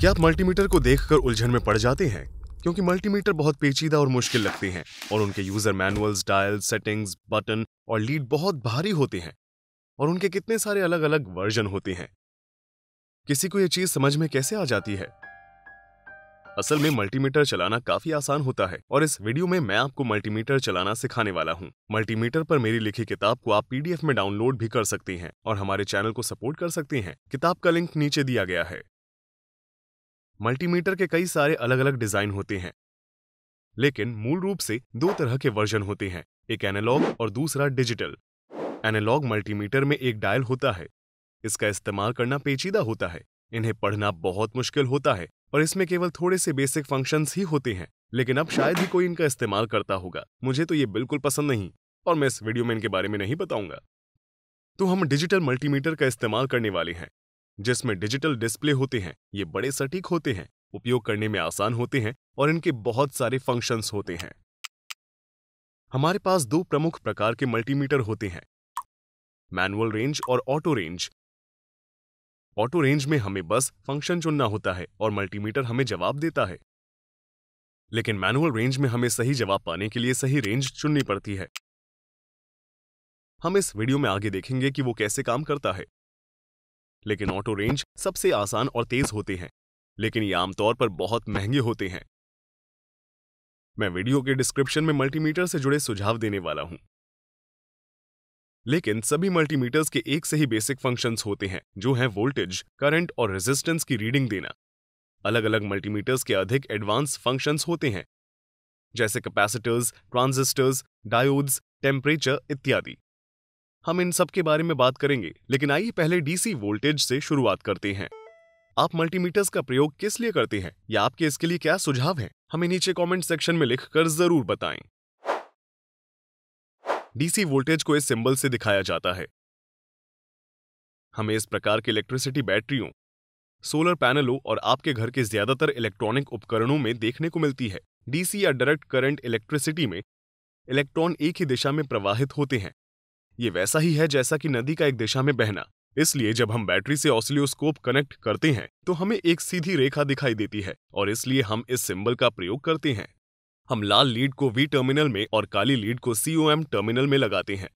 क्या आप मल्टीमीटर को देखकर उलझन में पड़ जाते हैं क्योंकि मल्टीमीटर बहुत पेचीदा और मुश्किल लगते हैं और उनके user manuals dial settings button और लीड बहुत भारी होते हैं और उनके कितने सारे अलग अलग वर्जन होते हैं किसी को यह चीज समझ में कैसे आ जाती है असल में मल्टीमीटर चलाना काफी आसान होता है और इस वीडियो में मैं आपको मल्टीमीटर चलाना सिखाने वाला हूँ मल्टीमीटर पर मेरी लिखी किताब को आप पीडीएफ में डाउनलोड भी कर सकते हैं और हमारे चैनल को सपोर्ट कर सकते हैं किताब का लिंक नीचे दिया गया है मल्टीमीटर के कई सारे अलग अलग डिजाइन होते हैं लेकिन मूल रूप से दो तरह के वर्जन होते हैं एक एनालॉग और दूसरा डिजिटल एनालॉग मल्टीमीटर में एक डायल होता है इसका इस्तेमाल करना पेचीदा होता है इन्हें पढ़ना बहुत मुश्किल होता है और इसमें केवल थोड़े से बेसिक फंक्शंस ही होते हैं लेकिन अब शायद ही कोई इनका इस्तेमाल करता होगा मुझे तो ये बिल्कुल पसंद नहीं और मैं इस वीडियो में इनके बारे में नहीं बताऊंगा तो हम डिजिटल मल्टीमीटर का इस्तेमाल करने वाले हैं जिसमें डिजिटल डिस्प्ले होते हैं ये बड़े सटीक होते हैं उपयोग करने में आसान होते हैं और इनके बहुत सारे फंक्शंस होते हैं हमारे पास दो प्रमुख प्रकार के मल्टीमीटर होते हैं मैनुअल रेंज और ऑटो रेंज ऑटो रेंज में हमें बस फंक्शन चुनना होता है और मल्टीमीटर हमें जवाब देता है लेकिन मैनुअल रेंज में हमें सही जवाब पाने के लिए सही रेंज चुननी पड़ती है हम इस वीडियो में आगे देखेंगे कि वो कैसे काम करता है लेकिन ऑटो रेंज सबसे आसान और तेज होते हैं लेकिन ये आमतौर पर बहुत महंगे होते हैं मैं वीडियो के डिस्क्रिप्शन में मल्टीमीटर से जुड़े सुझाव देने वाला हूं लेकिन सभी मल्टीमीटर्स के एक से ही बेसिक फंक्शंस होते हैं जो हैं वोल्टेज करंट और रेजिस्टेंस की रीडिंग देना अलग अलग मल्टीमीटर्स के अधिक एडवांस फंक्शंस होते हैं जैसे कैपेसिटर्स ट्रांजिस्टर्स डायोड्स टेम्परेचर इत्यादि हम इन सब के बारे में बात करेंगे लेकिन आइए पहले डीसी वोल्टेज से शुरुआत करते हैं आप मल्टीमीटर्स का प्रयोग किस लिए करते हैं या आपके इसके लिए क्या सुझाव है हमें नीचे कमेंट सेक्शन में लिखकर जरूर बताएं डीसी वोल्टेज को इस सिंबल से दिखाया जाता है हमें इस प्रकार के इलेक्ट्रिसिटी बैटरियों सोलर पैनलों और आपके घर के ज्यादातर इलेक्ट्रॉनिक उपकरणों में देखने को मिलती है डीसी या डायरेक्ट करंट इलेक्ट्रिसिटी में इलेक्ट्रॉन एक ही दिशा में प्रवाहित होते हैं ये वैसा ही है जैसा कि नदी का एक दिशा में बहना इसलिए जब हम बैटरी से ऑसिलियोस्कोप कनेक्ट करते हैं तो हमें एक सीधी रेखा दिखाई देती है और इसलिए हम इस सिंबल का प्रयोग करते हैं हम लाल लीड को वी टर्मिनल में और काली लीड को एम टर्मिनल में लगाते हैं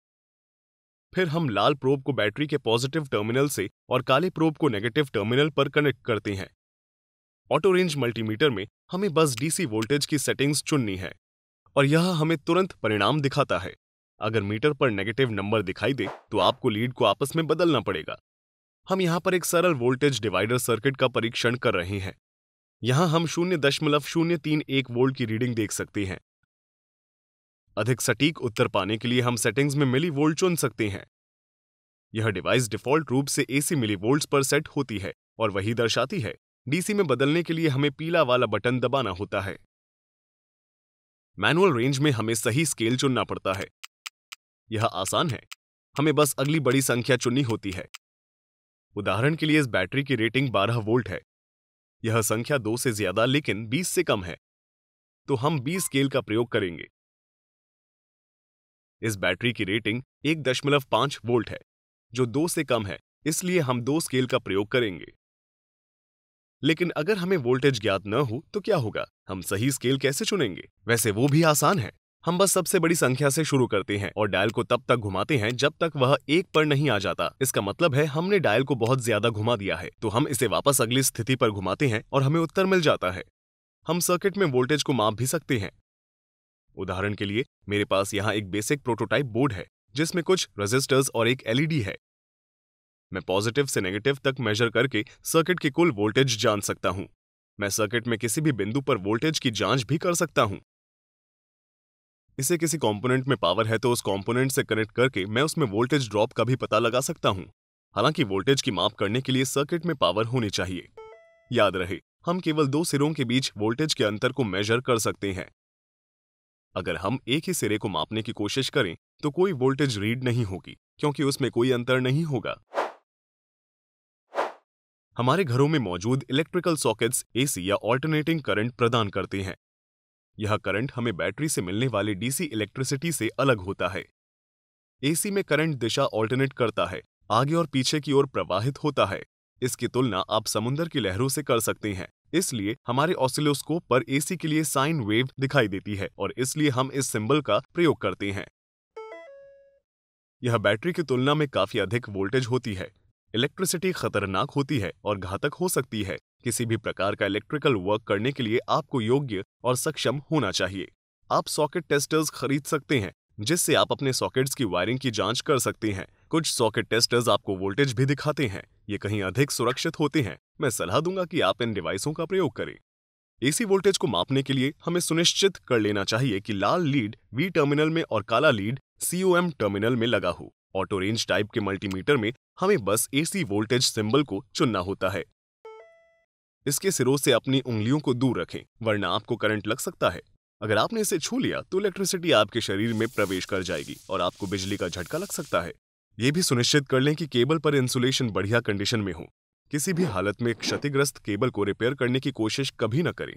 फिर हम लाल प्रोब को बैटरी के पॉजिटिव टर्मिनल से और काले प्रोब को नेगेटिव टर्मिनल पर कनेक्ट करते हैं ऑटो रेंज मल्टीमीटर में हमें बस डीसी वोल्टेज की सेटिंग्स चुननी है और यह हमें तुरंत परिणाम दिखाता है अगर मीटर पर नेगेटिव नंबर दिखाई दे तो आपको लीड को आपस में बदलना पड़ेगा हम यहाँ पर एक सरल वोल्टेज डिवाइडर सर्किट का परीक्षण कर रहे हैं यहां हम शून्य दशमलव शून्य तीन एक वोल्ट की रीडिंग देख सकते हैं अधिक सटीक उत्तर पाने के लिए हम सेटिंग्स में मिली वोल्ट चुन सकते हैं यह डिवाइस डिफॉल्ट रूप से एसी मिली वोल्ट पर सेट होती है और वही दर्शाती है डीसी में बदलने के लिए हमें पीला वाला बटन दबाना होता है मैनुअल रेंज में हमें सही स्केल चुनना पड़ता है यह आसान है हमें बस अगली बड़ी संख्या चुननी होती है उदाहरण के लिए इस बैटरी की रेटिंग 12 वोल्ट है यह संख्या दो से ज्यादा लेकिन 20 से कम है तो हम 20 स्केल का प्रयोग करेंगे इस बैटरी की रेटिंग 1.5 वोल्ट है जो दो से कम है इसलिए हम दो स्केल का प्रयोग करेंगे लेकिन अगर हमें वोल्टेज ज्ञात न हो तो क्या होगा हम सही स्केल कैसे चुनेंगे वैसे वो भी आसान है हम बस सबसे बड़ी संख्या से शुरू करते हैं और डायल को तब तक घुमाते हैं जब तक वह एक पर नहीं आ जाता इसका मतलब है हमने डायल को बहुत ज्यादा घुमा दिया है तो हम इसे वापस अगली स्थिति पर घुमाते हैं और हमें उत्तर मिल जाता है हम सर्किट में वोल्टेज को माप भी सकते हैं उदाहरण के लिए मेरे पास यहाँ एक बेसिक प्रोटोटाइप बोर्ड है जिसमें कुछ रजिस्टर्स और एक एलईडी है मैं पॉजिटिव से नेगेटिव तक मेजर करके सर्किट की कुल वोल्टेज जान सकता हूँ मैं सर्किट में किसी भी बिंदु पर वोल्टेज की जांच भी कर सकता हूँ इसे किसी कंपोनेंट में पावर है तो उस कंपोनेंट से कनेक्ट करके मैं उसमें वोल्टेज ड्रॉप का भी पता लगा सकता हूँ हालांकि वोल्टेज की माप करने के लिए सर्किट में पावर होनी चाहिए याद रहे हम केवल दो सिरों के बीच वोल्टेज के अंतर को मेजर कर सकते हैं अगर हम एक ही सिरे को मापने की कोशिश करें तो कोई वोल्टेज रीड नहीं होगी क्योंकि उसमें कोई अंतर नहीं होगा हमारे घरों में मौजूद इलेक्ट्रिकल सॉकेट्स एसी या ऑल्टरनेटिंग करंट प्रदान करते हैं यह करंट हमें बैटरी से मिलने वाले डीसी इलेक्ट्रिसिटी से अलग होता है एसी में करंट दिशा ऑल्टरनेट करता है आगे और पीछे की ओर प्रवाहित होता है इसकी तुलना आप समुन्दर की लहरों से कर सकते हैं इसलिए हमारे ऑसिलोस्कोप पर एसी के लिए साइन वेव दिखाई देती है और इसलिए हम इस सिंबल का प्रयोग करते हैं यह बैटरी की तुलना में काफी अधिक वोल्टेज होती है इलेक्ट्रिसिटी खतरनाक होती है और घातक हो सकती है किसी भी प्रकार का इलेक्ट्रिकल वर्क करने के लिए आपको योग्य और सक्षम होना चाहिए आप सॉकेट टेस्टर्स खरीद सकते हैं जिससे आप अपने सॉकेट्स की वायरिंग की जांच कर सकते हैं कुछ सॉकेट टेस्टर्स आपको वोल्टेज भी दिखाते हैं ये कहीं अधिक सुरक्षित होते हैं मैं सलाह दूंगा कि आप इन डिवाइसों का प्रयोग करें एसी वोल्टेज को मापने के लिए हमें सुनिश्चित कर लेना चाहिए कि लाल लीड वी टर्मिनल में और काला लीड सीओ टर्मिनल में लगा हो ऑटो रेंज टाइप के मल्टीमीटर में हमें बस एसी वोल्टेज सिंबल को चुनना होता है इसके सिरों से अपनी उंगलियों को दूर रखें वरना आपको करंट लग सकता है अगर आपने इसे छू लिया तो इलेक्ट्रिसिटी आपके शरीर में प्रवेश कर जाएगी और आपको बिजली का झटका लग सकता है ये भी सुनिश्चित कर लें कि केबल पर इंसुलेशन बढ़िया कंडीशन में हो किसी भी हालत में क्षतिग्रस्त केबल को रिपेयर करने की कोशिश कभी न करें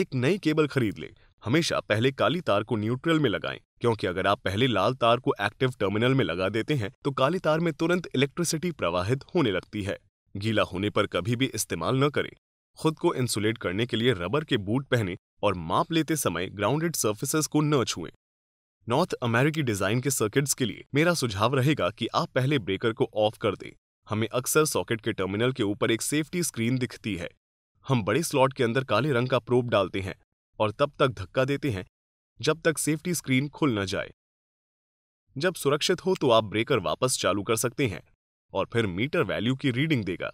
एक नई केबल खरीद लें हमेशा पहले काली तार को न्यूट्रल में लगाएं क्योंकि अगर आप पहले लाल तार को एक्टिव टर्मिनल में लगा देते हैं तो काली तार में तुरंत इलेक्ट्रिसिटी प्रवाहित होने लगती है गीला होने पर कभी भी इस्तेमाल न करें खुद को इंसुलेट करने के लिए रबर के बूट पहने और माप लेते समय ग्राउंडेड सर्फेसेस को न छुएं नॉर्थ अमेरिकी डिजाइन के सर्किट्स के लिए मेरा सुझाव रहेगा कि आप पहले ब्रेकर को ऑफ कर दें हमें अक्सर सॉकेट के टर्मिनल के ऊपर एक सेफ्टी स्क्रीन दिखती है हम बड़े स्लॉट के अंदर काले रंग का प्रोब डालते हैं और तब तक धक्का देते हैं जब तक सेफ्टी स्क्रीन खुल न जाए जब सुरक्षित हो तो आप ब्रेकर वापस चालू कर सकते हैं और फिर मीटर वैल्यू की रीडिंग देगा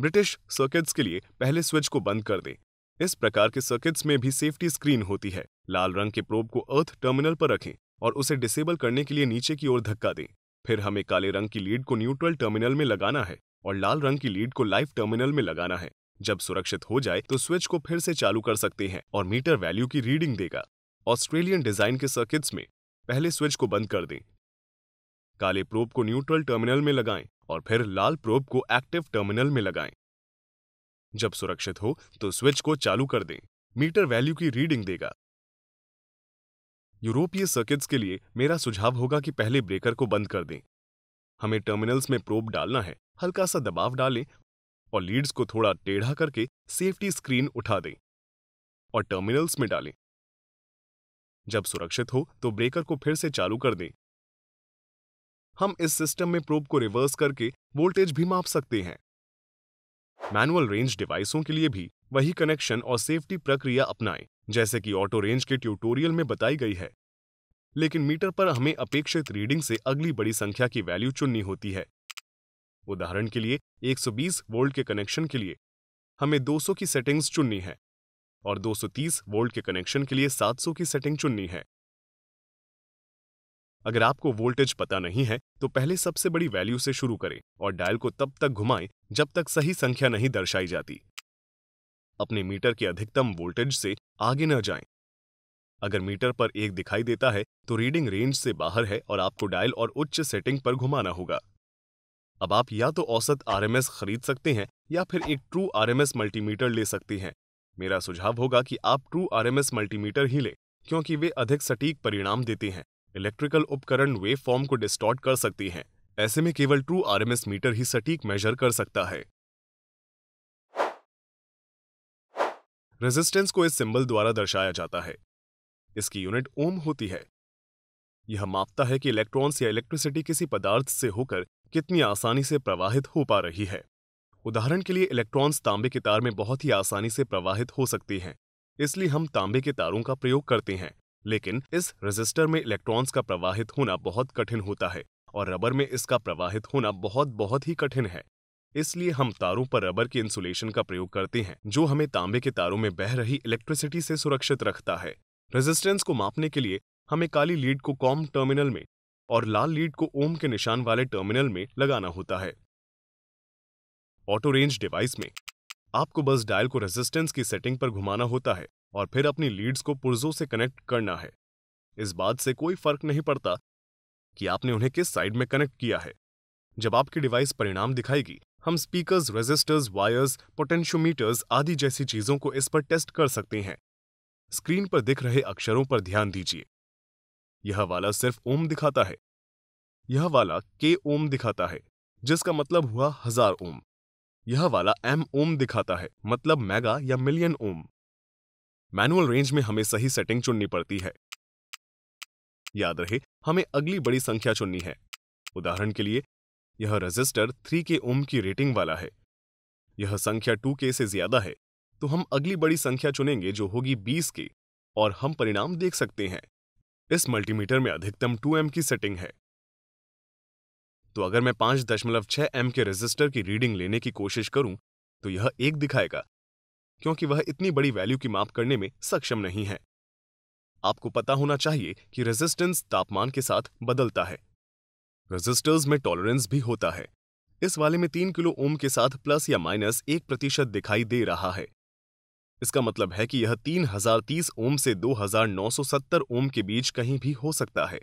ब्रिटिश सर्किट्स के लिए पहले स्विच को बंद कर दे इस प्रकार के सर्किट्स में भी सेफ्टी स्क्रीन होती है लाल रंग के प्रोब को अर्थ टर्मिनल पर रखें और उसे डिसेबल करने के लिए नीचे की ओर धक्का दें फिर हमें काले रंग की लीड को न्यूट्रल टर्मिनल में लगाना है और लाल रंग की लीड को लाइव टर्मिनल में लगाना है जब सुरक्षित हो जाए तो स्विच को फिर से चालू कर सकते हैं और मीटर वैल्यू की रीडिंग देगा ऑस्ट्रेलियन डिजाइन के सर्किट्स में पहले स्विच को बंद कर दें काले प्रोब को न्यूट्रल टर्मिनल में लगाएं और फिर लाल प्रोब को एक्टिव टर्मिनल में लगाएं जब सुरक्षित हो तो स्विच को चालू कर दें मीटर वैल्यू की रीडिंग देगा यूरोपीय सर्किट्स के लिए मेरा सुझाव होगा कि पहले ब्रेकर को बंद कर दें हमें टर्मिनल्स में प्रोब डालना है हल्का सा दबाव डालें और लीड्स को थोड़ा टेढ़ा करके सेफ्टी स्क्रीन उठा दें और टर्मिनल्स में डालें जब सुरक्षित हो तो ब्रेकर को फिर से चालू कर दें हम इस सिस्टम में प्रोब को रिवर्स करके वोल्टेज भी माप सकते हैं मैनुअल रेंज डिवाइसों के लिए भी वही कनेक्शन और सेफ्टी प्रक्रिया अपनाएं जैसे कि ऑटो रेंज के ट्यूटोरियल में बताई गई है लेकिन मीटर पर हमें अपेक्षित रीडिंग से अगली बड़ी संख्या की वैल्यू चुननी होती है उदाहरण के लिए 120 वोल्ट के कनेक्शन के लिए हमें 200 की सेटिंग्स चुननी है और 230 वोल्ट के कनेक्शन के लिए 700 की सेटिंग चुननी है अगर आपको वोल्टेज पता नहीं है तो पहले सबसे बड़ी वैल्यू से शुरू करें और डायल को तब तक घुमाएं जब तक सही संख्या नहीं दर्शाई जाती अपने मीटर के अधिकतम वोल्टेज से आगे न जाएं। अगर मीटर पर एक दिखाई देता है तो रीडिंग रेंज से बाहर है और आपको डायल और उच्च सेटिंग पर घुमाना होगा अब आप या तो औसत आरएमएस खरीद सकते हैं या फिर एक ट्रू आरएमएस मल्टीमीटर ले सकते हैं मेरा सुझाव होगा कि आप ट्रू आरएमएस मल्टीमीटर ही लें क्योंकि वे अधिक सटीक परिणाम देते हैं इलेक्ट्रिकल उपकरण वेव फॉर्म को डिस्टॉर्ट कर सकती हैं ऐसे में केवल ट्रू आरएमएस मीटर ही सटीक मेजर कर सकता है रेजिस्टेंस को इस सिंबल द्वारा दर्शाया जाता है इसकी यूनिट ओम होती है यह मापता है कि इलेक्ट्रॉन्स या इलेक्ट्रिसिटी किसी पदार्थ से होकर कितनी आसानी से प्रवाहित हो पा रही है उदाहरण के लिए इलेक्ट्रॉन्स तांबे के तार में बहुत ही आसानी से प्रवाहित हो सकती हैं इसलिए हम तांबे के तारों का प्रयोग करते हैं लेकिन इस रेजिस्टर में इलेक्ट्रॉन्स का प्रवाहित होना बहुत कठिन होता है और रबर में इसका प्रवाहित होना बहुत बहुत ही कठिन है इसलिए हम तारों पर रबर के इंसुलेशन का प्रयोग करते हैं जो हमें तांबे के तारों में बह रही इलेक्ट्रिसिटी से सुरक्षित रखता है रेजिस्टेंस को मापने के लिए हमें काली लीड को कॉम टर्मिनल में और लाल लीड को ओम के निशान वाले टर्मिनल में लगाना होता है ऑटो रेंज डिवाइस में आपको बस डायल को रेजिस्टेंस की सेटिंग पर घुमाना होता है और फिर अपनी लीड्स को पुर्जों से कनेक्ट करना है इस बात से कोई फर्क नहीं पड़ता कि आपने उन्हें किस साइड में कनेक्ट किया है जब आपकी डिवाइस परिणाम दिखाएगी हम स्पीकर्स रेजिस्टर्स वायर्स पोटेंशियोमीटर्स आदि जैसी चीजों को इस पर टेस्ट कर सकते हैं स्क्रीन पर दिख रहे अक्षरों पर ध्यान दीजिए यह वाला सिर्फ ओम दिखाता है यह वाला के ओम दिखाता है जिसका मतलब हुआ हजार ओम यह वाला एम ओम दिखाता है मतलब मेगा या मिलियन ओम मैनुअल रेंज में हमें सही सेटिंग चुननी पड़ती है याद रहे हमें अगली बड़ी संख्या चुननी है उदाहरण के लिए यह रजिस्टर थ्री के ओम की रेटिंग वाला है यह संख्या टू के से ज्यादा है तो हम अगली बड़ी संख्या चुनेंगे जो होगी बीस के और हम परिणाम देख सकते हैं इस मल्टीमीटर में अधिकतम एम की सेटिंग है तो अगर मैं एम के रजिस्टर की रीडिंग लेने की कोशिश करूं तो यह एक दिखाएगा क्योंकि वह इतनी बड़ी वैल्यू की माप करने में सक्षम नहीं है आपको पता होना चाहिए कि रेजिस्टेंस तापमान के साथ बदलता है रेजिस्टर्स में टॉलरेंस भी होता है इस वाले में तीन किलो ओम के साथ प्लस या माइनस एक प्रतिशत दिखाई दे रहा है इसका मतलब है कि यह 3030 ओम से 2970 ओम के बीच कहीं भी हो सकता है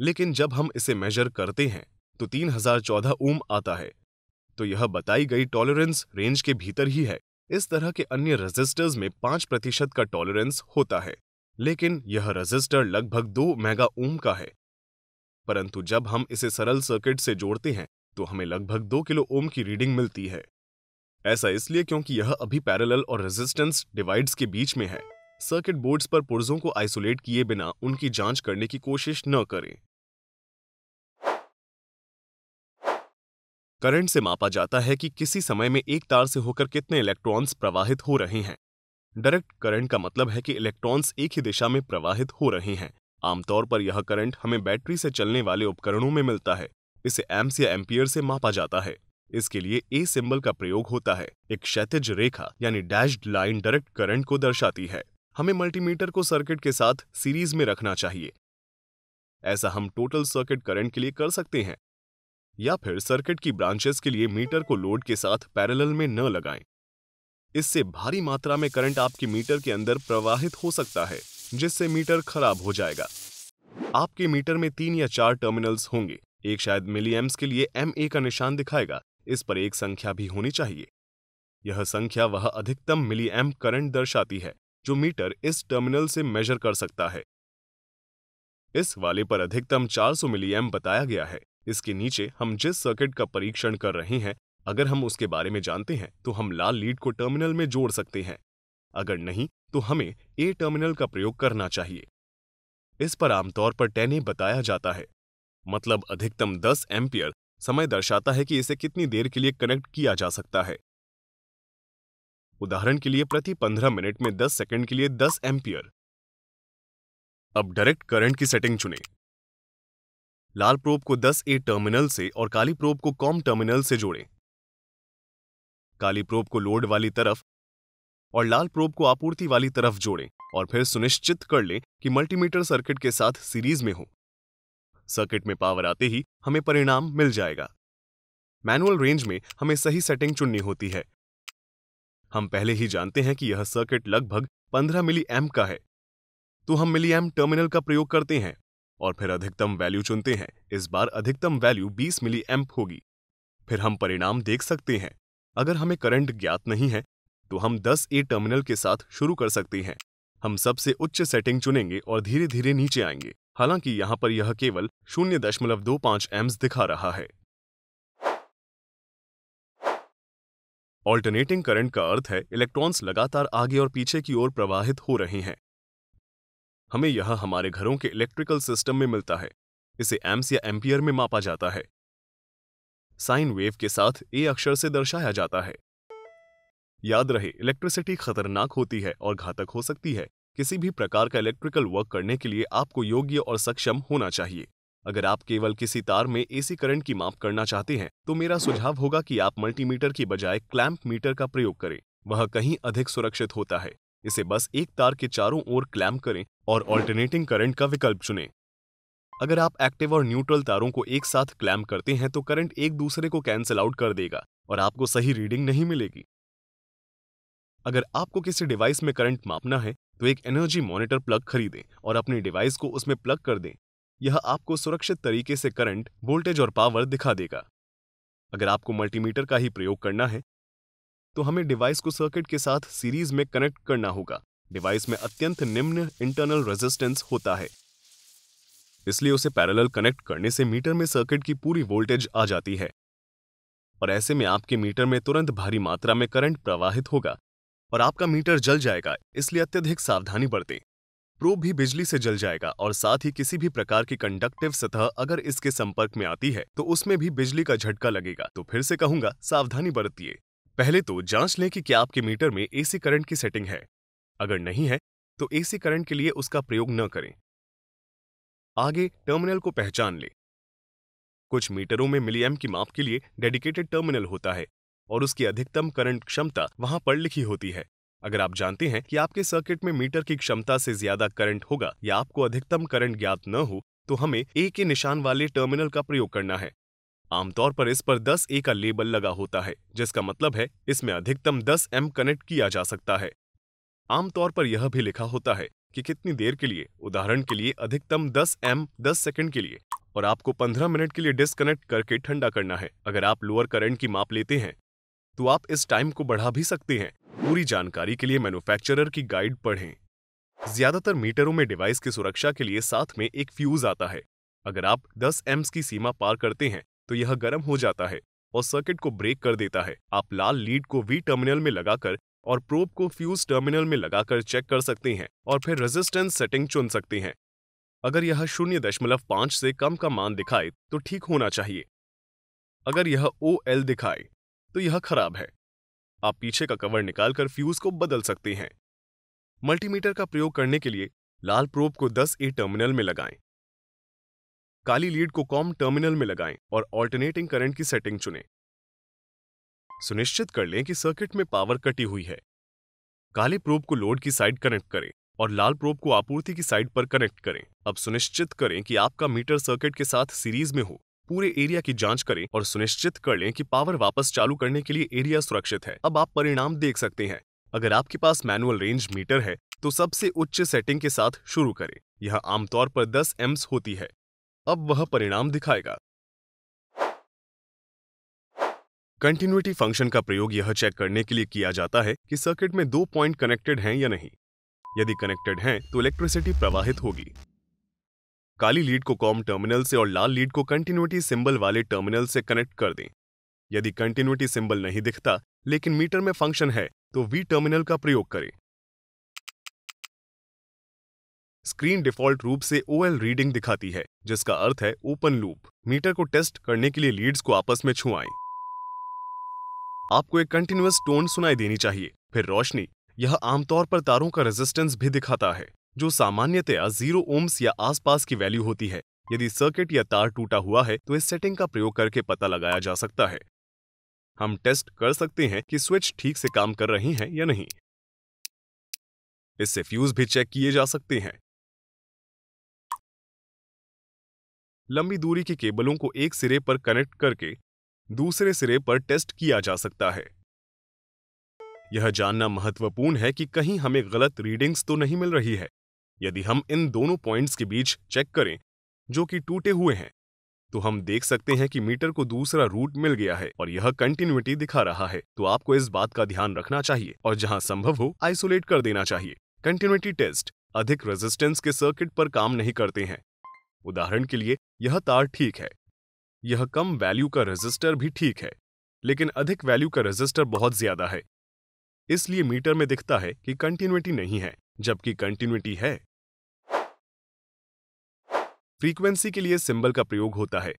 लेकिन जब हम इसे मेजर करते हैं तो 3014 ओम आता है तो यह बताई गई टॉलरेंस रेंज के भीतर ही है इस तरह के अन्य रजिस्टर्स में पांच प्रतिशत का टॉलरेंस होता है लेकिन यह रजिस्टर लगभग दो मेगा ओम का है परंतु जब हम इसे सरल सर्किट से जोड़ते हैं तो हमें लगभग दो किलो ओम की रीडिंग मिलती है ऐसा इसलिए क्योंकि यह अभी पैरेलल और रेजिस्टेंस डिवाइड्स के बीच में है सर्किट बोर्ड्स पर पुर्जों को आइसोलेट किए बिना उनकी जांच करने की कोशिश न करें करंट से मापा जाता है कि किसी समय में एक तार से होकर कितने इलेक्ट्रॉन्स प्रवाहित हो रहे हैं डायरेक्ट करंट का मतलब है कि इलेक्ट्रॉन्स एक ही दिशा में प्रवाहित हो रहे हैं आमतौर पर यह करंट हमें बैटरी से चलने वाले उपकरणों में मिलता है इसे एम्स या एम्पियर से मापा जाता है इसके लिए ए सिंबल का प्रयोग होता है एक क्षतिज रेखा यानी डैश्ड लाइन डायरेक्ट करंट को दर्शाती है हमें मल्टीमीटर को सर्किट के साथ सीरीज में रखना चाहिए ऐसा हम टोटल सर्किट करंट के लिए कर सकते हैं या फिर सर्किट की ब्रांचेस के लिए मीटर को लोड के साथ पैरेलल में न लगाएं। इससे भारी मात्रा में करंट आपके मीटर के अंदर प्रवाहित हो सकता है जिससे मीटर खराब हो जाएगा आपके मीटर में तीन या चार टर्मिनल्स होंगे एक शायद मिलीएम्स के लिए एम ए का निशान दिखाएगा इस पर एक संख्या भी होनी चाहिए यह संख्या वह अधिकतम मिलीएम करंट दर्शाती है जो मीटर इस टर्मिनल से मेजर कर सकता है इस वाले पर अधिकतम 400 मिलीएम बताया गया है इसके नीचे हम जिस सर्किट का परीक्षण कर रहे हैं अगर हम उसके बारे में जानते हैं तो हम लाल लीड को टर्मिनल में जोड़ सकते हैं अगर नहीं तो हमें ए टर्मिनल का प्रयोग करना चाहिए इस पर आमतौर पर टेने बताया जाता है मतलब अधिकतम 10 एम्पियर समय दर्शाता है कि इसे कितनी देर के लिए कनेक्ट किया जा सकता है उदाहरण के लिए प्रति 15 मिनट में 10 सेकंड के लिए 10 एम्पियर अब डायरेक्ट करंट की सेटिंग चुनें लाल प्रोब को 10 ए टर्मिनल से और काली प्रोब को कॉम टर्मिनल से जोड़ें काली प्रोब को लोड वाली तरफ और लाल प्रोब को आपूर्ति वाली तरफ जोड़ें और फिर सुनिश्चित कर लें कि मल्टीमीटर सर्किट के साथ सीरीज में हो सर्किट में पावर आते ही हमें परिणाम मिल जाएगा मैनुअल रेंज में हमें सही सेटिंग चुननी होती है हम पहले ही जानते हैं कि यह सर्किट लगभग 15 मिली एम का है तो हम मिली एम टर्मिनल का प्रयोग करते हैं और फिर अधिकतम वैल्यू चुनते हैं इस बार अधिकतम वैल्यू 20 मिली एम्प होगी फिर हम परिणाम देख सकते हैं अगर हमें करंट ज्ञात नहीं है तो हम 10 ए टर्मिनल के साथ शुरू कर सकते हैं हम सबसे उच्च सेटिंग चुनेंगे और धीरे धीरे नीचे आएंगे हालांकि यहां पर यह केवल शून्य दशमलव दो पांच एम्स दिखा रहा है ऑल्टरनेटिंग करंट का अर्थ है इलेक्ट्रॉन्स लगातार आगे और पीछे की ओर प्रवाहित हो रहे हैं हमें यह हमारे घरों के इलेक्ट्रिकल सिस्टम में मिलता है इसे एम्स या एम्पियर में मापा जाता है साइन वेव के साथ ए अक्षर से दर्शाया जाता है याद रहे इलेक्ट्रिसिटी खतरनाक होती है और घातक हो सकती है किसी भी प्रकार का इलेक्ट्रिकल वर्क करने के लिए आपको योग्य और सक्षम होना चाहिए अगर आप केवल किसी तार में एसी करंट की माप करना चाहते हैं तो मेरा सुझाव होगा कि आप मल्टीमीटर की बजाय क्लैम्प मीटर का प्रयोग करें वह कहीं अधिक सुरक्षित होता है इसे बस एक तार के चारों ओर क्लैम करें और ऑल्टरनेटिंग करंट का विकल्प चुनें अगर आप एक्टिव और न्यूट्रल तारों को एक साथ क्लैम करते हैं तो करंट एक दूसरे को कैंसिल आउट कर देगा और आपको सही रीडिंग नहीं मिलेगी अगर आपको किसी डिवाइस में करंट मापना है तो एक एनर्जी मॉनिटर प्लग खरीदें और अपने डिवाइस को उसमें प्लग कर दें यह आपको सुरक्षित तरीके से करंट वोल्टेज और पावर दिखा देगा अगर आपको मल्टीमीटर का ही प्रयोग करना है तो हमें डिवाइस को सर्किट के साथ सीरीज में कनेक्ट करना होगा डिवाइस में अत्यंत निम्न इंटरनल रेजिस्टेंस होता है इसलिए उसे पैरेलल कनेक्ट करने से मीटर में सर्किट की पूरी वोल्टेज आ जाती है और ऐसे में आपके मीटर में तुरंत भारी मात्रा में करंट प्रवाहित होगा और आपका मीटर जल जाएगा इसलिए अत्यधिक सावधानी बरतें प्रोब भी बिजली से जल जाएगा और साथ ही किसी भी प्रकार की कंडक्टिव सतह अगर इसके संपर्क में आती है तो उसमें भी बिजली का झटका लगेगा तो फिर से कहूंगा सावधानी बरतिए पहले तो जांच लें कि क्या आपके मीटर में एसी करंट की सेटिंग है अगर नहीं है तो एसी करंट के लिए उसका प्रयोग न करें आगे टर्मिनल को पहचान लें कुछ मीटरों में मिलीएम की माप के लिए डेडिकेटेड टर्मिनल होता है और उसकी अधिकतम करंट क्षमता वहां पर लिखी होती है अगर आप जानते हैं कि आपके सर्किट में मीटर की क्षमता से ज्यादा करंट होगा या आपको अधिकतम करंट ज्ञात न हो तो हमें ए के निशान वाले टर्मिनल का प्रयोग करना है आमतौर पर इस पर 10 ए का लेबल लगा होता है जिसका मतलब है इसमें अधिकतम 10 एम कनेक्ट किया जा सकता है आमतौर पर यह भी लिखा होता है कि कितनी देर के लिए उदाहरण के लिए अधिकतम 10 एम 10 सेकंड के लिए और आपको 15 मिनट के लिए डिस्कनेक्ट करके ठंडा करना है अगर आप लोअर करंट की माप लेते हैं तो आप इस टाइम को बढ़ा भी सकते हैं पूरी जानकारी के लिए मैन्युफैक्चरर की गाइड पढ़ें ज्यादातर मीटरों में डिवाइस की सुरक्षा के लिए साथ में एक फ्यूज आता है अगर आप 10 एम्स की सीमा पार करते हैं तो यह गर्म हो जाता है और सर्किट को ब्रेक कर देता है आप लाल लीड को वी टर्मिनल में लगाकर और प्रोब को फ्यूज टर्मिनल में लगाकर चेक कर सकते हैं और फिर रेजिस्टेंस सेटिंग चुन सकते हैं अगर यह शून्य दशमलव पांच से कम का मान दिखाए तो ठीक होना चाहिए अगर यह ओ एल दिखाए तो यह खराब है आप पीछे का कवर निकालकर फ्यूज को बदल सकते हैं मल्टीमीटर का प्रयोग करने के लिए लाल प्रोब को 10 ए टर्मिनल में लगाएं काली लीड को कॉम टर्मिनल में लगाएं और ऑल्टरनेटिंग करंट की सेटिंग चुनें सुनिश्चित कर लें कि सर्किट में पावर कटी हुई है काले प्रोब को लोड की साइड कनेक्ट करें और लाल प्रोब को आपूर्ति की साइड पर कनेक्ट करें अब सुनिश्चित करें कि आपका मीटर सर्किट के साथ सीरीज में हो पूरे एरिया की जांच करें और सुनिश्चित कर लें कि पावर वापस चालू करने के लिए एरिया सुरक्षित है अब आप परिणाम देख सकते हैं अगर आपके पास मैनुअल रेंज मीटर है तो सबसे उच्च सेटिंग के साथ शुरू करें यह आमतौर पर 10 एम्स होती है अब वह परिणाम दिखाएगा कंटिन्यूटी फंक्शन का प्रयोग यह चेक करने के लिए किया जाता है कि सर्किट में दो पॉइंट कनेक्टेड हैं या नहीं यदि कनेक्टेड हैं तो इलेक्ट्रिसिटी प्रवाहित होगी काली लीड को कॉम टर्मिनल से और लाल लीड को कंटिन्यूटी सिंबल वाले टर्मिनल से कनेक्ट कर दें यदि कंटिन्यूटी सिंबल नहीं दिखता लेकिन मीटर में फंक्शन है तो वी टर्मिनल का प्रयोग करें स्क्रीन डिफॉल्ट रूप से ओ रीडिंग दिखाती है जिसका अर्थ है ओपन लूप मीटर को टेस्ट करने के लिए लीड्स को आपस में छुआएं। आपको एक कंटिन्यूस टोन सुनाई देनी चाहिए फिर रोशनी यह आमतौर पर तारों का रेजिस्टेंस भी दिखाता है जो सामान्यतया जीरो ओम्स या आसपास की वैल्यू होती है यदि सर्किट या तार टूटा हुआ है तो इस सेटिंग का प्रयोग करके पता लगाया जा सकता है हम टेस्ट कर सकते हैं कि स्विच ठीक से काम कर रही हैं या नहीं इससे फ्यूज भी चेक किए जा सकते हैं लंबी दूरी के केबलों को एक सिरे पर कनेक्ट करके दूसरे सिरे पर टेस्ट किया जा सकता है यह जानना महत्वपूर्ण है कि कहीं हमें गलत रीडिंग्स तो नहीं मिल रही है यदि हम इन दोनों पॉइंट्स के बीच चेक करें जो कि टूटे हुए हैं तो हम देख सकते हैं कि मीटर को दूसरा रूट मिल गया है और यह कंटिन्यूटी दिखा रहा है तो आपको इस बात का ध्यान रखना चाहिए और जहां संभव हो आइसोलेट कर देना चाहिए कंटिन्यूटी टेस्ट अधिक रेजिस्टेंस के सर्किट पर काम नहीं करते हैं उदाहरण के लिए यह तार ठीक है यह कम वैल्यू का रजिस्टर भी ठीक है लेकिन अधिक वैल्यू का रजिस्टर बहुत ज्यादा है इसलिए मीटर में दिखता है कि कंटिन्यूटी नहीं है जबकि कंटिन्यूटी है फ्रीक्वेंसी के लिए सिंबल का प्रयोग होता है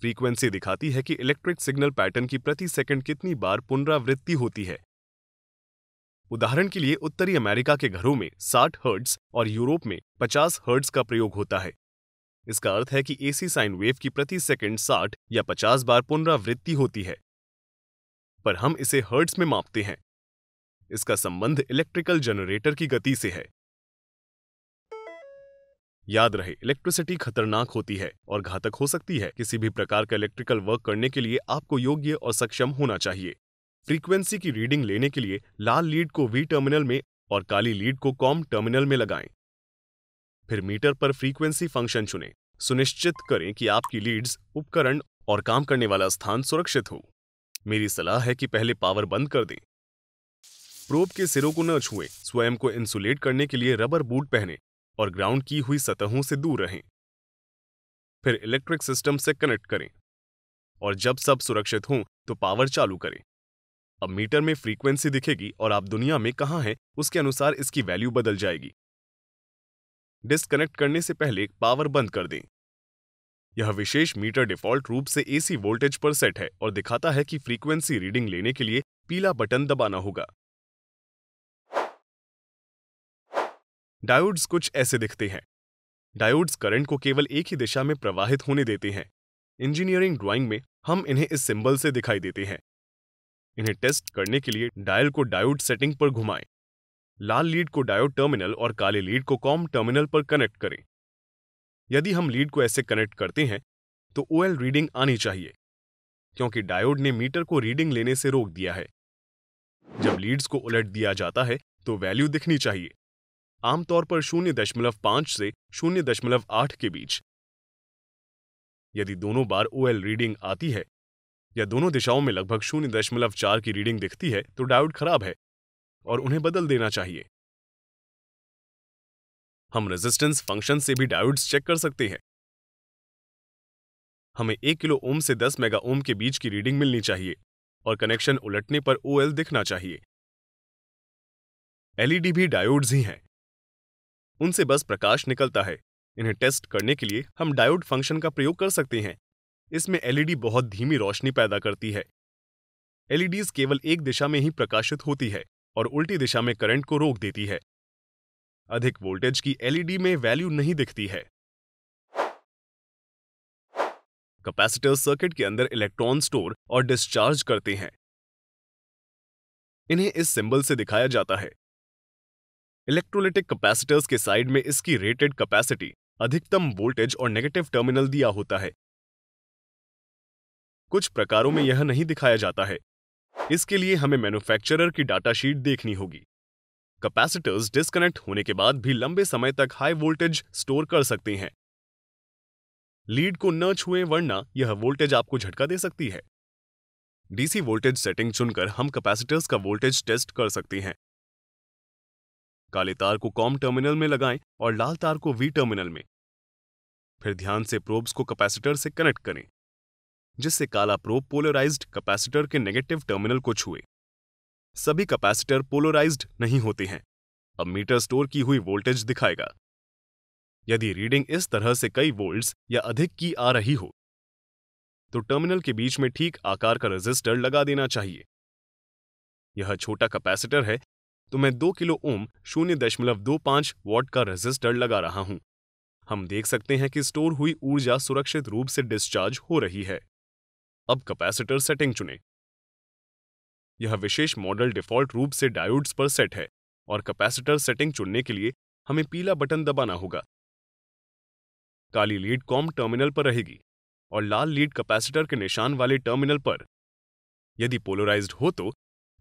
फ्रीक्वेंसी दिखाती है कि इलेक्ट्रिक सिग्नल पैटर्न की प्रति सेकंड कितनी बार पुनरावृत्ति होती है उदाहरण के लिए उत्तरी अमेरिका के घरों में 60 हर्ट्ज और यूरोप में 50 हर्ट्ज का प्रयोग होता है इसका अर्थ है कि एसी साइन वेव की प्रति सेकंड 60 या 50 बार पुनरावृत्ति होती है पर हम इसे हर्ट्स में मापते हैं इसका संबंध इलेक्ट्रिकल जनरेटर की गति से है याद रहे इलेक्ट्रिसिटी खतरनाक होती है और घातक हो सकती है किसी भी प्रकार का इलेक्ट्रिकल वर्क करने के लिए आपको योग्य और सक्षम होना चाहिए फ्रीक्वेंसी की रीडिंग लेने के लिए लाल लीड को वी टर्मिनल में और काली लीड को कॉम टर्मिनल में लगाएं फिर मीटर पर फ्रीक्वेंसी फंक्शन चुनें सुनिश्चित करें कि आपकी लीड्स उपकरण और काम करने वाला स्थान सुरक्षित हो मेरी सलाह है कि पहले पावर बंद कर दें प्रोब के सिरों को न छुएं स्वयं को इंसुलेट करने के लिए रबर बूट पहने और ग्राउंड की हुई सतहों से दूर रहें फिर इलेक्ट्रिक सिस्टम से कनेक्ट करें और जब सब सुरक्षित हों तो पावर चालू करें अब मीटर में फ्रीक्वेंसी दिखेगी और आप दुनिया में कहाँ हैं उसके अनुसार इसकी वैल्यू बदल जाएगी डिस्कनेक्ट करने से पहले पावर बंद कर दें यह विशेष मीटर डिफॉल्ट रूप से एसी वोल्टेज पर सेट है और दिखाता है कि फ्रीक्वेंसी रीडिंग लेने के लिए पीला बटन दबाना होगा डायोड्स कुछ ऐसे दिखते हैं डायोड्स करंट को केवल एक ही दिशा में प्रवाहित होने देते हैं इंजीनियरिंग ड्राइंग में हम इन्हें इस सिंबल से दिखाई देते हैं इन्हें टेस्ट करने के लिए डायल को डायोड सेटिंग पर घुमाएं लाल लीड को डायोड टर्मिनल और काले लीड को कॉम टर्मिनल पर कनेक्ट करें यदि हम लीड को ऐसे कनेक्ट करते हैं तो ओ रीडिंग आनी चाहिए क्योंकि डायोड ने मीटर को रीडिंग लेने से रोक दिया है जब लीड्स को उलट दिया जाता है तो वैल्यू दिखनी चाहिए आमतौर पर शून्य दशमलव पांच से शून्य दशमलव आठ के बीच यदि दोनों बार ओ रीडिंग आती है या दोनों दिशाओं में लगभग शून्य दशमलव चार की रीडिंग दिखती है तो डायोड खराब है और उन्हें बदल देना चाहिए हम रेजिस्टेंस फंक्शन से भी डायोड्स चेक कर सकते हैं हमें एक किलो ओम से दस मेगा ओम के बीच की रीडिंग मिलनी चाहिए और कनेक्शन उलटने पर ओ दिखना चाहिए एलईडी e भी डायोड्स ही हैं उनसे बस प्रकाश निकलता है इन्हें टेस्ट करने के लिए हम डायोड फंक्शन का प्रयोग कर सकते हैं इसमें एलईडी e बहुत धीमी रोशनी पैदा करती है एलईडीज e केवल एक दिशा में ही प्रकाशित होती है और उल्टी दिशा में करंट को रोक देती है अधिक वोल्टेज की एलईडी में वैल्यू नहीं दिखती है कैपेसिटर सर्किट के अंदर इलेक्ट्रॉन स्टोर और डिस्चार्ज करते हैं इन्हें इस सिंबल से दिखाया जाता है इलेक्ट्रोलिटिक कैपेसिटर्स के साइड में इसकी रेटेड कैपेसिटी अधिकतम वोल्टेज और नेगेटिव टर्मिनल दिया होता है कुछ प्रकारों में यह नहीं दिखाया जाता है इसके लिए हमें मैन्युफैक्चरर की डाटा शीट देखनी होगी कैपेसिटर्स डिस्कनेक्ट होने के बाद भी लंबे समय तक हाई वोल्टेज स्टोर कर सकते हैं लीड को न छुए वरना यह वोल्टेज आपको झटका दे सकती है डीसी वोल्टेज सेटिंग चुनकर हम कैपेसिटर्स का वोल्टेज टेस्ट कर सकते हैं काले तार को कॉम टर्मिनल में लगाएं और लाल तार को वी टर्मिनल में फिर ध्यान से प्रोब्स को कैपेसिटर से कनेक्ट करें जिससे काला प्रोब पोलराइज्ड कैपेसिटर के नेगेटिव टर्मिनल को छुए सभी कैपेसिटर पोलराइज्ड नहीं होते हैं अब मीटर स्टोर की हुई वोल्टेज दिखाएगा यदि रीडिंग इस तरह से कई वोल्ट्स या अधिक की आ रही हो तो टर्मिनल के बीच में ठीक आकार का रजिस्टर लगा देना चाहिए यह छोटा कैपेसिटर है तो मैं दो किलो ओम शून्य दशमलव दो पांच वॉट का रजिस्टर लगा रहा हूं हम देख सकते हैं कि स्टोर हुई ऊर्जा सुरक्षित रूप से डिस्चार्ज हो रही है अब कैपेसिटर सेटिंग चुनें यह विशेष मॉडल डिफॉल्ट रूप से डायोड्स पर सेट है और कैपेसिटर सेटिंग चुनने के लिए हमें पीला बटन दबाना होगा काली लीड कॉम टर्मिनल पर रहेगी और लाल लीड कैपेसिटर के निशान वाले टर्मिनल पर यदि पोलराइज्ड हो तो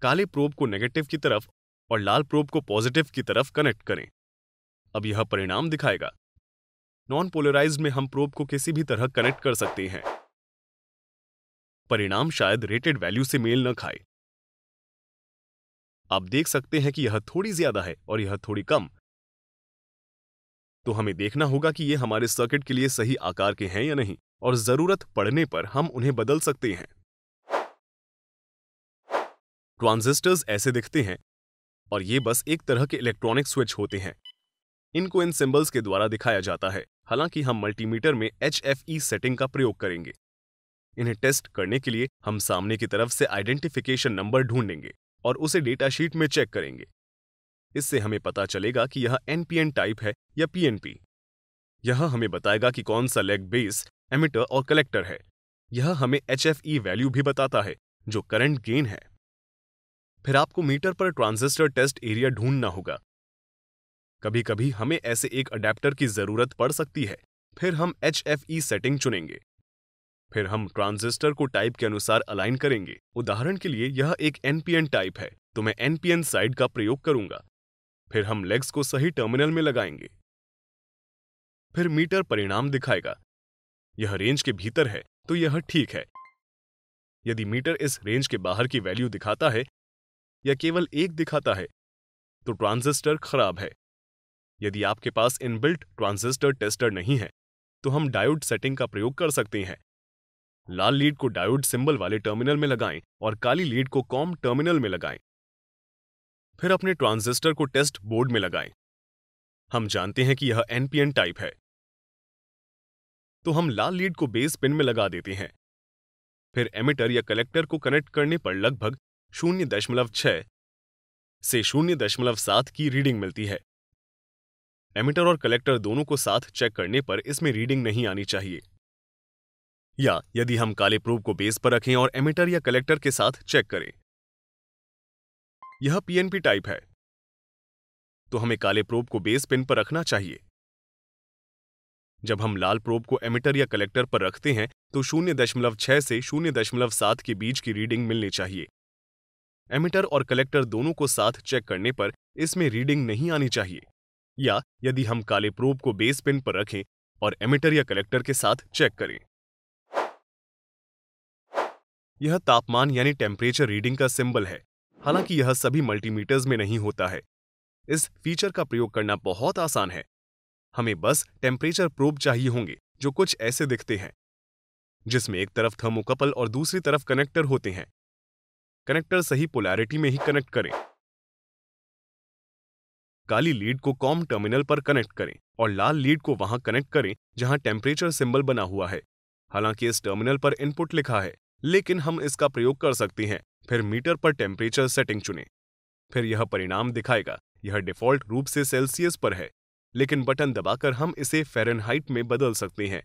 काले प्रोब को नेगेटिव की तरफ और लाल प्रोब को पॉजिटिव की तरफ कनेक्ट करें अब यह परिणाम दिखाएगा नॉन पोलराइज्ड में हम प्रोब को किसी भी तरह कनेक्ट कर सकते हैं परिणाम शायद रेटेड वैल्यू से मेल न खाए आप देख सकते हैं कि यह थोड़ी ज्यादा है और यह थोड़ी कम तो हमें देखना होगा कि ये हमारे सर्किट के लिए सही आकार के हैं या नहीं और जरूरत पड़ने पर हम उन्हें बदल सकते हैं ट्रांजिस्टर्स ऐसे दिखते हैं और ये बस एक तरह के इलेक्ट्रॉनिक स्विच होते हैं इनको इन सिंबल्स के द्वारा दिखाया जाता है हालांकि हम मल्टीमीटर में एच सेटिंग e का प्रयोग करेंगे इन्हें टेस्ट करने के लिए हम सामने की तरफ से आइडेंटिफिकेशन नंबर ढूंढेंगे और उसे डेटा शीट में चेक करेंगे इससे हमें पता चलेगा कि यह एनपीएन टाइप है या पीएनपी यह हमें बताएगा कि कौन सा लेग बेस एमिटर और कलेक्टर है यह हमें एच वैल्यू e भी बताता है जो करंट गेन है फिर आपको मीटर पर ट्रांजिस्टर टेस्ट एरिया ढूंढना होगा कभी कभी हमें ऐसे एक अडेप्टर की जरूरत पड़ सकती है फिर हम एच सेटिंग e चुनेंगे फिर हम ट्रांजिस्टर को टाइप के अनुसार अलाइन करेंगे उदाहरण के लिए यह एक एनपीएन टाइप है तो मैं एनपीएन साइड का प्रयोग करूंगा फिर हम लेग्स को सही टर्मिनल में लगाएंगे फिर मीटर परिणाम दिखाएगा यह रेंज के भीतर है तो यह ठीक है यदि मीटर इस रेंज के बाहर की वैल्यू दिखाता है या केवल एक दिखाता है तो ट्रांजिस्टर खराब है यदि आपके पास इनबिल्ट ट्रांजिस्टर टेस्टर नहीं है तो हम डायोड सेटिंग का प्रयोग कर सकते हैं लाल लीड को डायोड सिंबल वाले टर्मिनल में लगाएं और काली लीड को कॉम टर्मिनल में लगाएं फिर अपने ट्रांजिस्टर को टेस्ट बोर्ड में लगाएं हम जानते हैं कि यह एनपीएन टाइप है तो हम लाल लीड को बेस पिन में लगा देते हैं फिर एमिटर या कलेक्टर को कनेक्ट करने पर लगभग शून्य दशमलव छह से शून्य दशमलव सात की रीडिंग मिलती है एमिटर और कलेक्टर दोनों को साथ चेक करने पर इसमें रीडिंग नहीं आनी चाहिए या यदि हम काले प्रूफ को बेस पर रखें और एमिटर या कलेक्टर के साथ चेक करें यह पीएनपी टाइप है तो हमें काले प्रोब को बेस पिन पर रखना चाहिए जब हम लाल प्रोब को एमिटर या कलेक्टर पर रखते हैं तो शून्य दशमलव छह से शून्य दशमलव सात के बीच की रीडिंग मिलनी चाहिए एमिटर और कलेक्टर दोनों को साथ चेक करने पर इसमें रीडिंग नहीं आनी चाहिए या यदि हम काले प्रोब को बेस पिन पर रखें और एमिटर या कलेक्टर के साथ चेक करें यह तापमान यानी टेम्परेचर रीडिंग का सिंबल है हालांकि यह सभी मल्टीमीटर्स में नहीं होता है इस फीचर का प्रयोग करना बहुत आसान है हमें बस टेम्परेचर प्रोब चाहिए होंगे जो कुछ ऐसे दिखते हैं जिसमें एक तरफ थर्मोकपल और दूसरी तरफ कनेक्टर होते हैं कनेक्टर सही पोलैरिटी में ही कनेक्ट करें काली लीड को कॉम टर्मिनल पर कनेक्ट करें और लाल लीड को वहां कनेक्ट करें जहां टेम्परेचर सिंबल बना हुआ है हालांकि इस टर्मिनल पर इनपुट लिखा है लेकिन हम इसका प्रयोग कर सकते हैं फिर मीटर पर टेम्परेचर सेटिंग चुनें फिर यह परिणाम दिखाएगा यह डिफॉल्ट रूप से सेल्सियस पर है लेकिन बटन दबाकर हम इसे फेरनहाइट में बदल सकते हैं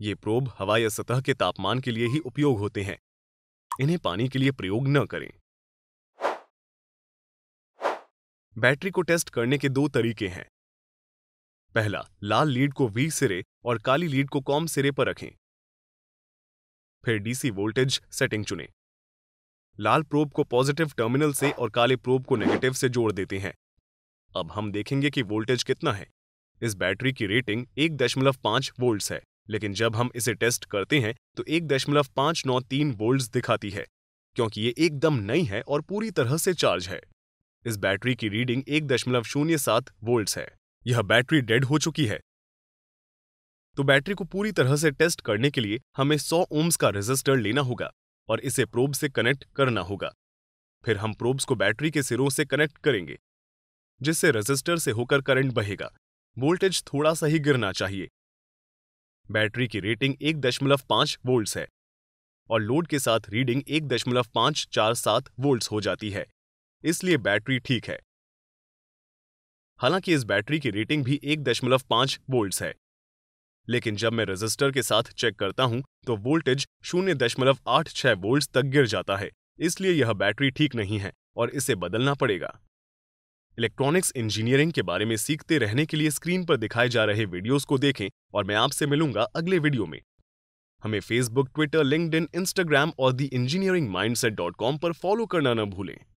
ये प्रोब हवा या सतह के तापमान के लिए ही उपयोग होते हैं इन्हें पानी के लिए प्रयोग न करें बैटरी को टेस्ट करने के दो तरीके हैं पहला लाल लीड को वी सिरे और काली लीड को कॉम सिरे पर रखें फिर डीसी वोल्टेज सेटिंग चुनें लाल प्रोब को पॉजिटिव टर्मिनल से और काले प्रोब को नेगेटिव से जोड़ देते हैं अब हम देखेंगे कि वोल्टेज कितना है इस बैटरी की रेटिंग एक दशमलव पांच वोल्ट है लेकिन जब हम इसे टेस्ट करते हैं तो एक दशमलव पांच नौ तीन वोल्ट दिखाती है क्योंकि ये एकदम नई है और पूरी तरह से चार्ज है इस बैटरी की रीडिंग एक दशमलव शून्य सात वोल्ट है यह बैटरी डेड हो चुकी है तो बैटरी को पूरी तरह से टेस्ट करने के लिए हमें 100 ओम्स का रेजिस्टर लेना होगा और इसे प्रोब से कनेक्ट करना होगा फिर हम प्रोब्स को बैटरी के सिरों से कनेक्ट करेंगे जिससे रजिस्टर से होकर करंट बहेगा वोल्टेज थोड़ा सा ही गिरना चाहिए बैटरी की रेटिंग एक दशमलव पांच वोल्ट है और लोड के साथ रीडिंग एक दशमलव पांच चार सात वोल्ट हो जाती है इसलिए बैटरी ठीक है हालांकि इस बैटरी की रेटिंग भी एक दशमलव पांच वोल्ट है लेकिन जब मैं रजिस्टर के साथ चेक करता हूं तो वोल्टेज शून्य दशमलव आठ छह वोल्ट तक गिर जाता है इसलिए यह बैटरी ठीक नहीं है और इसे बदलना पड़ेगा इलेक्ट्रॉनिक्स इंजीनियरिंग के बारे में सीखते रहने के लिए स्क्रीन पर दिखाए जा रहे वीडियोस को देखें और मैं आपसे मिलूंगा अगले वीडियो में हमें फेसबुक ट्विटर लिंकड इंस्टाग्राम और the engineering set dot com पर फॉलो करना न भूलें